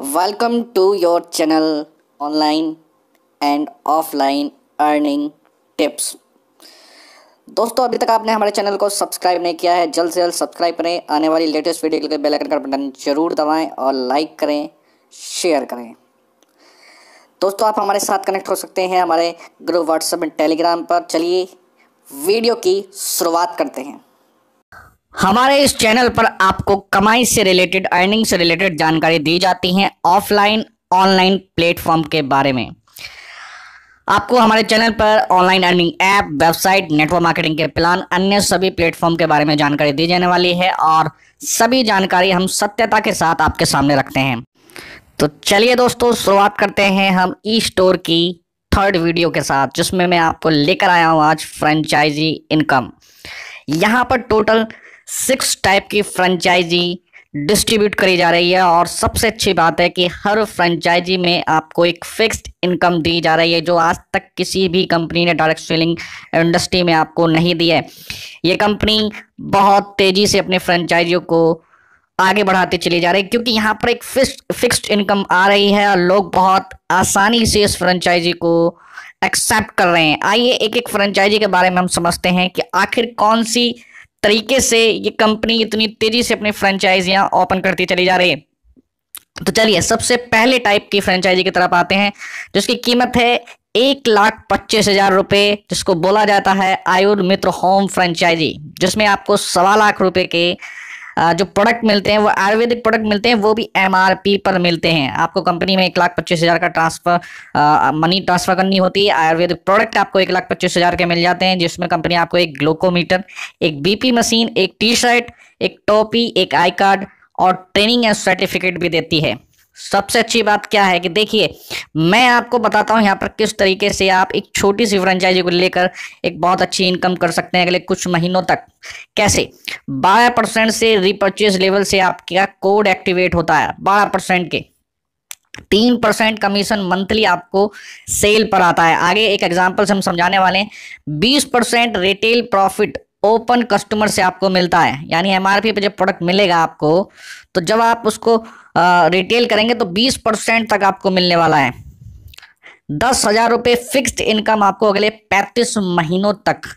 welcome to your channel online and offline earning tips दोस्तों अभी तक आपने हमारे चैनल को सब्सक्राइब नहीं किया है जल्द से जल्द सब्सक्राइब करें आने वाली लेटेस्ट वीडियो के लिए बेल आइकन का बटन जरूर दबाएं और लाइक करें शेयर करें दोस्तों आप हमारे साथ कनेक्ट हो सकते हैं हमारे ग्रुप व्हाट्सएप एंड टेलीग्राम पर चलिए वीडियो की शुरुआत करते हैं हमारे इस चैनल पर आपको कमाई से रिलेटेड अर्निंग से रिलेटेड जानकारी दी जाती है ऑफलाइन ऑनलाइन प्लेटफॉर्म के बारे में आपको हमारे चैनल पर online earning app website network marketing के प्लान अन्य सभी प्लेटफॉर्म के बारे में जानकारी दी जाने वाली है और सभी जानकारी हम सत्यता के साथ आपके सामने रखते हैं तो चलिए दोस्तों शुरुआत करते हैं हम ई स्टोर की थर्ड वीडियो के साथ जिसमें मैं आपको लेकर आया हूँ आज फ्रेंचाइजी इनकम यहाँ पर टोटल सिक्स टाइप की फ्रेंचाइजी डिस्ट्रीब्यूट करी जा रही है और सबसे अच्छी बात है कि हर फ्रेंचाइजी में आपको एक फिक्स्ड इनकम दी जा रही है जो आज तक किसी भी कंपनी ने डायरेक्ट सेलिंग इंडस्ट्री में आपको नहीं दी है ये कंपनी बहुत तेज़ी से अपने फ्रेंचाइजियों को आगे बढ़ाते चली जा रही है क्योंकि यहाँ पर एक फिक्स फिक्स्ड इनकम आ रही है और लोग बहुत आसानी से इस फ्रेंचाइजी को एक्सेप्ट कर रहे हैं आइए एक एक फ्रेंचाइजी के बारे में हम समझते हैं कि आखिर कौन सी तरीके से ये कंपनी इतनी तेजी से अपनी फ्रेंचाइजियां ओपन करती चली जा रही है तो चलिए सबसे पहले टाइप की फ्रेंचाइजी की तरफ आते हैं जिसकी कीमत है एक लाख पच्चीस हजार रुपए जिसको बोला जाता है आयुर्मित्र होम फ्रेंचाइजी जिसमें आपको सवा लाख रुपए के जो प्रोडक्ट मिलते हैं वो आयुर्वेदिक प्रोडक्ट मिलते हैं वो भी एम पर मिलते हैं आपको कंपनी में एक लाख पच्चीस हज़ार का ट्रांसफर मनी ट्रांसफर करनी होती है आयुर्वेदिक प्रोडक्ट आपको एक लाख पच्चीस हज़ार के मिल जाते हैं जिसमें कंपनी आपको एक ग्लूकोमीटर एक बीपी मशीन एक टी शर्ट एक टोपी एक आई कार्ड और ट्रेनिंग एंड सर्टिफिकेट भी देती है सबसे अच्छी बात क्या है कि देखिए मैं आपको बताता हूं यहाँ पर किस तरीके से आप एक छोटी सी फ्रेंचाइजी को लेकर एक बहुत अच्छी इनकम कर सकते हैं अगले कुछ महीनों तक कैसे 12 परसेंट से रिपर्चेज लेवल से आपका कोड एक्टिवेट होता है 12 परसेंट के तीन परसेंट कमीशन मंथली आपको सेल पर आता है आगे एक एग्जाम्पल से हम समझाने वाले हैं बीस percent retail profit open customer से आपको मिलता है यानी एमआरपी पे जब प्रोडक्ट मिलेगा आपको तो जब आप उसको रिटेल करेंगे तो 20 परसेंट तक आपको मिलने वाला है दस हजार रुपये फिक्स्ड इनकम आपको अगले पैंतीस महीनों तक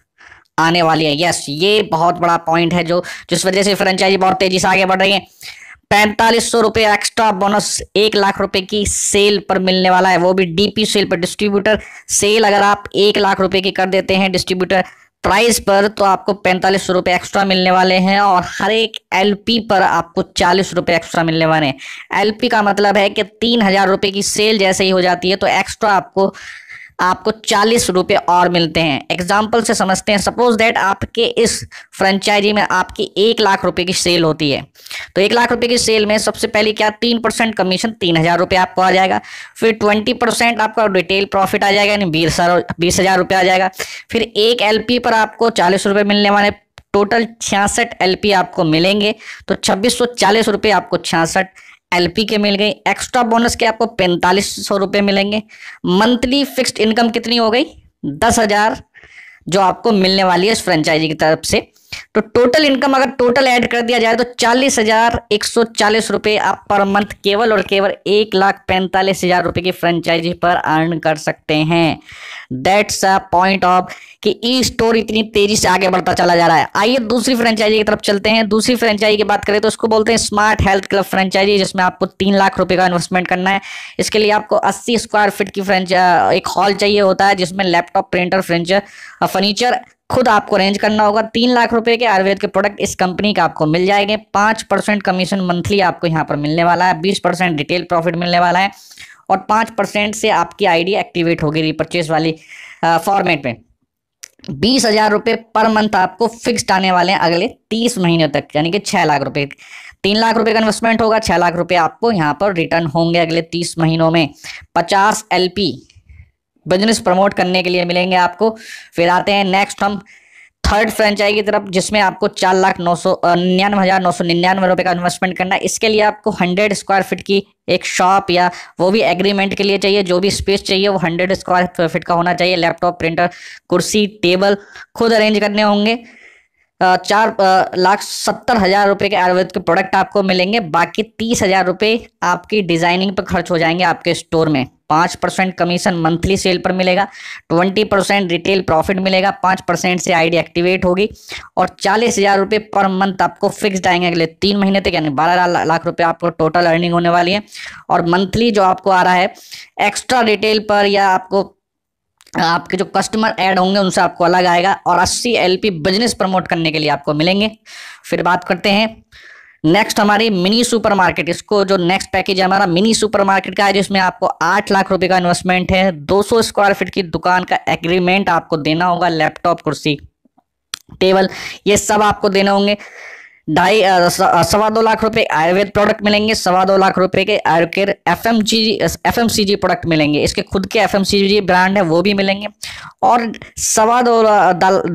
आने वाली है यस ये बहुत बड़ा पॉइंट है जो जिस वजह से फ्रेंचाइजी बहुत तेजी से आगे बढ़ रही है पैंतालीस सौ रुपये एक्स्ट्रा बोनस एक लाख रुपए की सेल पर मिलने वाला है वो भी डीपी सेल पर डिस्ट्रीब्यूटर सेल अगर आप एक लाख रुपए की कर देते हैं डिस्ट्रीब्यूटर प्राइस पर तो आपको पैंतालीस रुपये एक्स्ट्रा मिलने वाले हैं और हर एक एलपी पर आपको चालीस रुपये एक्स्ट्रा मिलने वाले हैं एलपी का मतलब है कि तीन हजार रुपये की सेल जैसे ही हो जाती है तो एक्स्ट्रा आपको आपको चालीस रुपये और मिलते हैं एग्जाम्पल से समझते हैं सपोज दैट आपके इस फ्रेंचाइजी में आपकी एक लाख रुपये की सेल होती है तो एक लाख रुपये की सेल में सबसे पहले क्या तीन परसेंट कमीशन तीन हज़ार रुपये आपको आ जाएगा फिर ट्वेंटी परसेंट आपका रिटेल प्रॉफिट आ जाएगा यानी बीस बीस हज़ार रुपये आ जाएगा फिर एक पी पर आपको चालीस रुपये मिलने वाले टोटल छियासठ पी आपको मिलेंगे तो छब्बीस सौ चालीस रुपये आपको छियासठ एलपी के मिल गई एक्स्ट्रा बोनस के आपको पैंतालीस सौ रुपये मिलेंगे मंथली फिक्स्ड इनकम कितनी हो गई दस हजार जो आपको मिलने वाली है इस फ्रेंचाइजी की तरफ से तो टोटल इनकम अगर टोटल ऐड कर दिया जाए तो चालीस हजार एक सौ चालीस रुपए आप पर मंथ केवल और केवल एक लाख पैंतालीस हजार रुपए की फ्रेंचाइजी पर अर्न कर सकते हैं दैट्स अ पॉइंट ऑफ कि ई e स्टोर इतनी तेजी से आगे बढ़ता चला जा रहा है आइए दूसरी फ्रेंचाइजी की तरफ चलते हैं दूसरी फ्रेंचाइजी की बात करें तो उसको बोलते हैं स्मार्ट हेल्थ क्लब फ्रेंचाइजी जिसमें आपको तीन लाख रुपए का इन्वेस्टमेंट करना है इसके लिए आपको अस्सी स्क्वायर फीट की फ्रेंच एक हॉल चाहिए होता है जिसमें लैपटॉप प्रिंटर फ्रेंच फर्नीचर खुद आपको अरेंज करना होगा तीन लाख रुपए के आयुर्वेद के प्रोडक्ट इस कंपनी का आपको मिल जाएंगे पांच परसेंट कमीशन मंथली आपको यहां पर मिलने वाला है बीस परसेंट रिटेल प्रॉफिट मिलने वाला है और पांच परसेंट से आपकी आईडी एक्टिवेट होगी रिपर्चेज वाली फॉर्मेट में बीस हजार रुपए पर मंथ आपको फिक्स्ड आने वाले हैं अगले तीस महीने तक यानी कि छह लाख रुपए तीन लाख रुपए का इन्वेस्टमेंट होगा छह लाख रुपए आपको यहाँ पर रिटर्न होंगे अगले तीस महीनों में पचास एलपी बिजनेस प्रमोट करने के लिए मिलेंगे आपको फिर आते हैं नेक्स्ट हम थर्ड फ्रेंचाइजी की तरफ जिसमें आपको चार लाख नौ सौ निन्यानवे हजार नौ सौ निन्यानवे रुपये का इन्वेस्टमेंट करना है इसके लिए आपको हंड्रेड स्क्वायर फीट की एक शॉप या वो भी एग्रीमेंट के लिए चाहिए जो भी स्पेस चाहिए वो हंड्रेड स्क्वायर फीट का होना चाहिए लैपटॉप प्रिंटर कुर्सी टेबल खुद अरेंज करने होंगे चार लाख सत्तर हजार रुपये के आयुर्वेद के प्रोडक्ट आपको मिलेंगे बाकी तीस हजार रुपये आपकी डिजाइनिंग पर खर्च हो जाएंगे आपके स्टोर में पाँच परसेंट कमीशन मंथली सेल पर मिलेगा ट्वेंटी परसेंट रिटेल प्रॉफिट मिलेगा पाँच परसेंट से आईडी एक्टिवेट होगी और चालीस हज़ार रुपये पर मंथ आपको फिक्स आएंगे अगले तीन महीने तक यानी बारह लाख रुपये आपको टोटल अर्निंग होने वाली है और मंथली जो आपको आ रहा है एक्स्ट्रा रिटेल पर या आपको आपके जो कस्टमर ऐड होंगे उनसे आपको अलग आएगा और 80 एलपी बिजनेस प्रमोट करने के लिए आपको मिलेंगे फिर बात करते हैं नेक्स्ट हमारी मिनी सुपरमार्केट इसको जो नेक्स्ट पैकेज है हमारा मिनी सुपरमार्केट का है जिसमें आपको आठ लाख रुपए का इन्वेस्टमेंट है 200 स्क्वायर फीट की दुकान का एग्रीमेंट आपको देना होगा लैपटॉप कुर्सी टेबल ये सब आपको देने होंगे ढाई सवा दो लाख रुपए आयुर्वेद प्रोडक्ट मिलेंगे सवा दो लाख रुपए के Ayurcare F M G F M C G product मिलेंगे इसके खुद के F M C G brand है वो भी मिलेंगे और सवा दो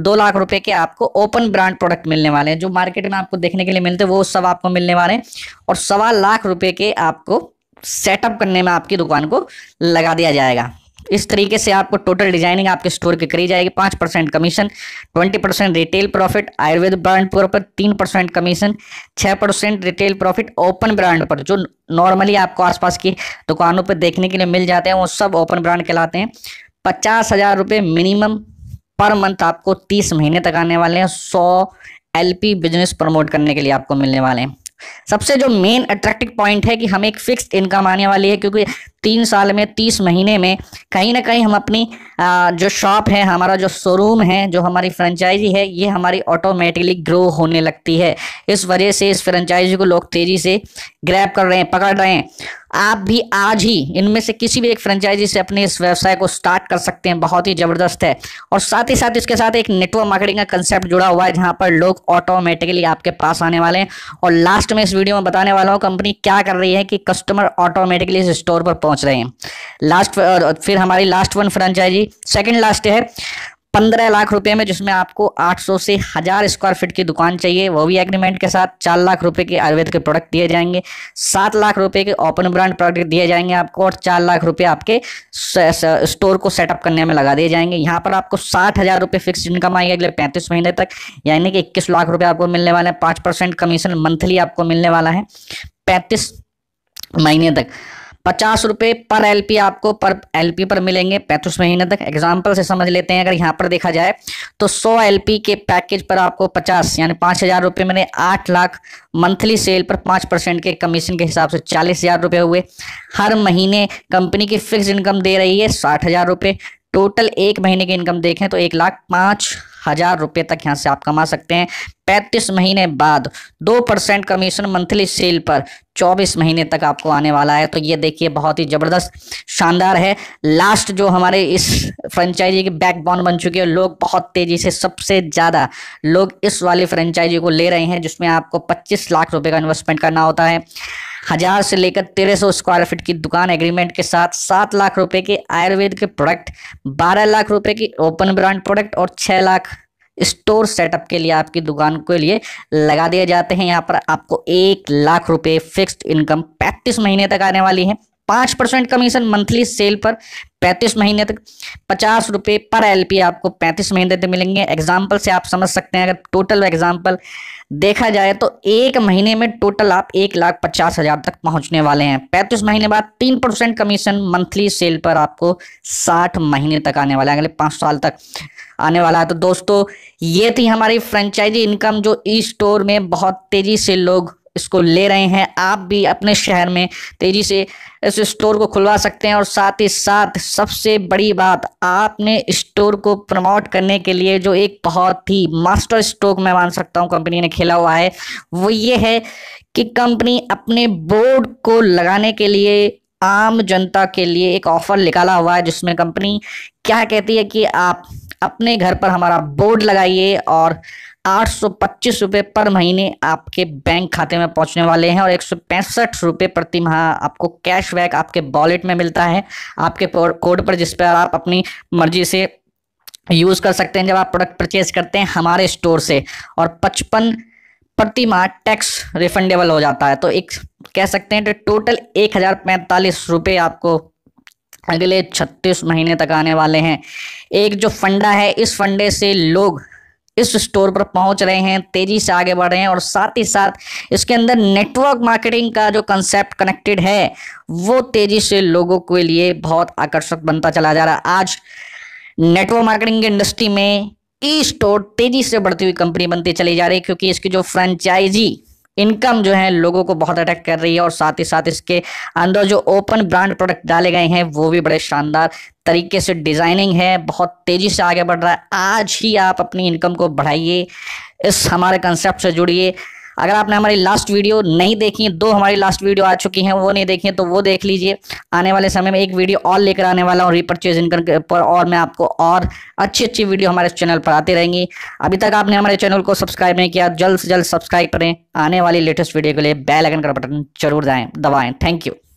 दो लाख रुपए के आपको ओपन ब्रांड प्रोडक्ट मिलने वाले हैं जो मार्केट में आपको देखने के लिए मिलते हैं वो सब आपको मिलने वाले हैं और सवा लाख रुपए के आपको सेटअप करने में आपकी दुकान को लगा दिया जाएगा इस तरीके से आपको टोटल डिजाइनिंग आपके स्टोर की करी जाएगी पांच percent commission twenty percent retail profit Ayurveda brand पर तीन परसेंट कमीशन छह percent retail profit open brand पर जो नॉर्मली आपको आसपास की दुकानों पर देखने के लिए मिल जाते हैं वो सब ओपन ब्रांड कहलाते हैं पचास हज़ार मिनिमम पर मंथ आपको तीस महीने तक आने वाले हैं सौ एल बिजनेस प्रमोट करने के लिए आपको मिलने वाले हैं सबसे जो मेन अट्रैक्टिव पॉइंट है कि हमें एक फिक्स्ड इनकम आने वाली है क्योंकि तीन साल में तीस महीने में कहीं ना कहीं हम अपनी जो शॉप है हमारा जो शोरूम है जो हमारी फ्रेंचाइजी है ये हमारी ऑटोमेटिकली ग्रो होने लगती है इस वजह से इस फ्रेंचाइजी को लोग तेज़ी से ग्रैप कर रहे हैं पकड़ रहे हैं आप भी आज ही इनमें से किसी भी एक फ्रेंचाइजी से अपने इस व्यवसाय को स्टार्ट कर सकते हैं बहुत ही ज़बरदस्त है और साथ ही साथ इसके साथ एक नेटवर्क मार्केटिंग का कंसेप्ट जुड़ा हुआ है जहां पर लोग ऑटोमेटिकली आपके पास आने वाले हैं और लास्ट में इस वीडियो में बताने वाला हूँ कंपनी क्या कर रही है कि कस्टमर ऑटोमेटिकली इस स्टोर पर पहुंच रहे हैं लास्ट और फिर हमारी last one franchisee second last है पंद्रह लाख रुपए में जिसमें आपको 800 से हजार स्क्वायर फीट की दुकान चाहिए वो भी एग्रीमेंट के साथ चार लाख रुपए के आयुर्वेद के प्रोडक्ट दिए जाएंगे सात लाख रुपए के ओपन ब्रांड प्रोडक्ट दिए जाएंगे आपको और चार लाख रुपए आपके स्टोर को सेटअप करने में लगा दिए जाएंगे यहाँ पर आपको साठ हजार रुपये फिक्स इनकम आएगी अगले पैंतीस महीने तक यानी कि इक्कीस लाख रुपये आपको मिलने वाले हैं पाँच कमीशन मंथली आपको मिलने वाला है पैंतीस महीने तक पचास रुपए पर एलपी आपको पर एलपी पर मिलेंगे पैंतीस महीने तक एग्जाम्पल से समझ लेते हैं अगर यहाँ पर देखा जाए तो सौ एलपी के पैकेज पर आपको पचास यानी पांच हज़ार रुपए मैंने आठ लाख मंथली सेल पर पांच परसेंट के कमीशन के हिसाब से चालीस हज़ार रुपए हुए हर महीने कंपनी की फिक्स इनकम दे रही है साठ हज़ार रुपये टोटल एक महीने की इनकम देखें तो एक लाख पांच हजार रुपए तक यहाँ से आप कमा सकते हैं पैंतीस महीने बाद दो परसेंट कमीशन मंथली सेल पर चौबीस महीने तक आपको आने वाला है तो ये देखिए बहुत ही ज़बरदस्त शानदार है लास्ट जो हमारे इस फ्रेंचाइजी की बैकबोन बन चुकी है लोग बहुत तेज़ी से सबसे ज़्यादा लोग इस वाली फ्रेंचाइजी को ले रहे हैं जिसमें आपको पच्चीस लाख रुपए का इन्वेस्टमेंट करना होता है हजार से लेकर तेरह सौ स्क्वायर फीट की दुकान एग्रीमेंट के साथ सात लाख रुपए के आयुर्वेद के प्रोडक्ट बारह लाख रुपए की ओपन ब्रांड प्रोडक्ट और छह लाख स्टोर सेटअप के लिए आपकी दुकान के लिए लगा दिए जाते हैं यहाँ पर आपको एक लाख रुपए फिक्स्ड इनकम पैंतीस महीने तक आने वाली है पांच परसेंट कमीशन मंथली सेल पर पैंतीस महीने तक पचास रुपये पर एल आपको पैंतीस महीने तक मिलेंगे एग्जाम्पल से आप समझ सकते हैं अगर टोटल एग्जाम्पल देखा जाए तो एक महीने में टोटल आप एक लाख पचास हजार तक पहुंचने वाले हैं पैंतीस महीने बाद तीन परसेंट कमीशन मंथली सेल पर आपको साठ महीने तक आने वाला है अगले पाँच साल तक आने वाला है तो दोस्तों ये थी हमारी फ्रेंचाइजी इनकम जो ई स्टोर में बहुत तेजी से लोग इसको ले रहे हैं आप भी अपने शहर में तेजी से इस स्टोर को खुलवा सकते हैं और साथ ही साथ सबसे बड़ी बात आपने स्टोर को प्रमोट करने के लिए जो एक बहुत ही मास्टर स्टोक मैं मान सकता हूँ कंपनी ने खेला हुआ है वो ये है कि कंपनी अपने बोर्ड को लगाने के लिए आम जनता के लिए एक ऑफर निकाला हुआ है जिसमें कंपनी क्या कहती है कि आप अपने घर पर हमारा बोर्ड लगाइए और आठ सौ पच्चीस रुपये पर महीने आपके बैंक खाते में पहुंचने वाले हैं और एक सौ पैंसठ प्रति माह आपको कैशबैक आपके वॉलेट में मिलता है आपके कोड पर जिस पर आप अपनी मर्जी से यूज़ कर सकते हैं जब आप प्रोडक्ट परचेज करते हैं हमारे स्टोर से और पचपन प्रति माह टैक्स रिफंडेबल हो जाता है तो एक कह सकते हैं तो टोटल एक हज़ार पैंतालीस रुपये आपको अगले छत्तीस महीने तक आने वाले हैं एक जो फंडा है इस फंडे से लोग इस स्टोर पर पहुंच रहे हैं तेजी से आगे बढ़ रहे हैं और साथ ही साथ इसके अंदर नेटवर्क मार्केटिंग का जो कंसेप्ट कनेक्टेड है वो तेजी से लोगों के लिए बहुत आकर्षक बनता चला जा रहा है आज नेटवर्क मार्केटिंग इंडस्ट्री में ई स्टोर तेजी से बढ़ती हुई कंपनी बनती चली जा रही है क्योंकि इसकी जो फ्रेंचाइजी इनकम जो है लोगों को बहुत अटैक कर रही है और साथ ही साथ इसके अंदर जो ओपन ब्रांड प्रोडक्ट डाले गए हैं वो भी बड़े शानदार तरीके से डिजाइनिंग है बहुत तेजी से आगे बढ़ रहा है आज ही आप अपनी इनकम को बढ़ाइए इस हमारे कंसेप्ट से जुड़िए अगर आपने हमारी लास्ट वीडियो नहीं देखी दो हमारी लास्ट वीडियो आ चुकी हैं वो नहीं देखी है तो वो देख लीजिए आने वाले समय में एक वीडियो और लेकर आने वाला हूँ रिपर्चेज इनकम पर और मैं आपको और अच्छी अच्छी वीडियो हमारे चैनल पर आती रहेंगी अभी तक आपने हमारे चैनल को सब्सक्राइब नहीं किया जल्द से जल्द सब्सक्राइब करें आने वाली लेटेस्ट वीडियो के लिए बेल आइकन का बटन जरूर दाएँ दबाएँ थैंक यू